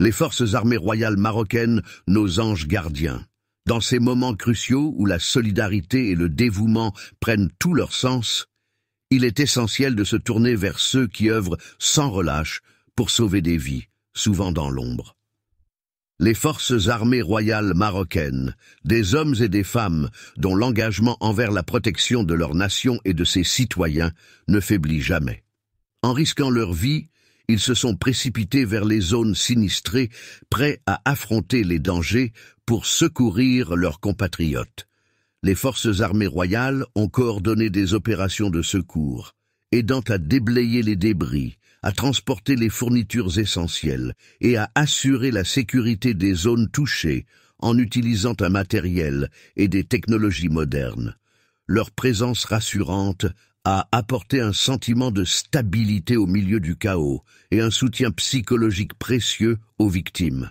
les forces armées royales marocaines, nos anges gardiens. Dans ces moments cruciaux où la solidarité et le dévouement prennent tout leur sens, il est essentiel de se tourner vers ceux qui œuvrent sans relâche pour sauver des vies, souvent dans l'ombre. Les forces armées royales marocaines, des hommes et des femmes dont l'engagement envers la protection de leur nation et de ses citoyens ne faiblit jamais. En risquant leur vie, ils se sont précipités vers les zones sinistrées, prêts à affronter les dangers pour secourir leurs compatriotes. Les forces armées royales ont coordonné des opérations de secours, aidant à déblayer les débris, à transporter les fournitures essentielles et à assurer la sécurité des zones touchées en utilisant un matériel et des technologies modernes. Leur présence rassurante a apporter un sentiment de stabilité au milieu du chaos et un soutien psychologique précieux aux victimes.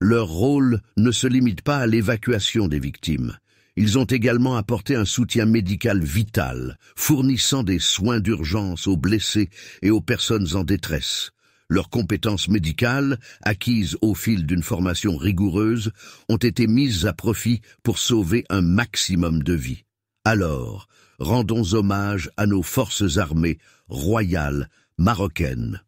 Leur rôle ne se limite pas à l'évacuation des victimes. Ils ont également apporté un soutien médical vital, fournissant des soins d'urgence aux blessés et aux personnes en détresse. Leurs compétences médicales, acquises au fil d'une formation rigoureuse, ont été mises à profit pour sauver un maximum de vies. Alors, rendons hommage à nos forces armées royales marocaines.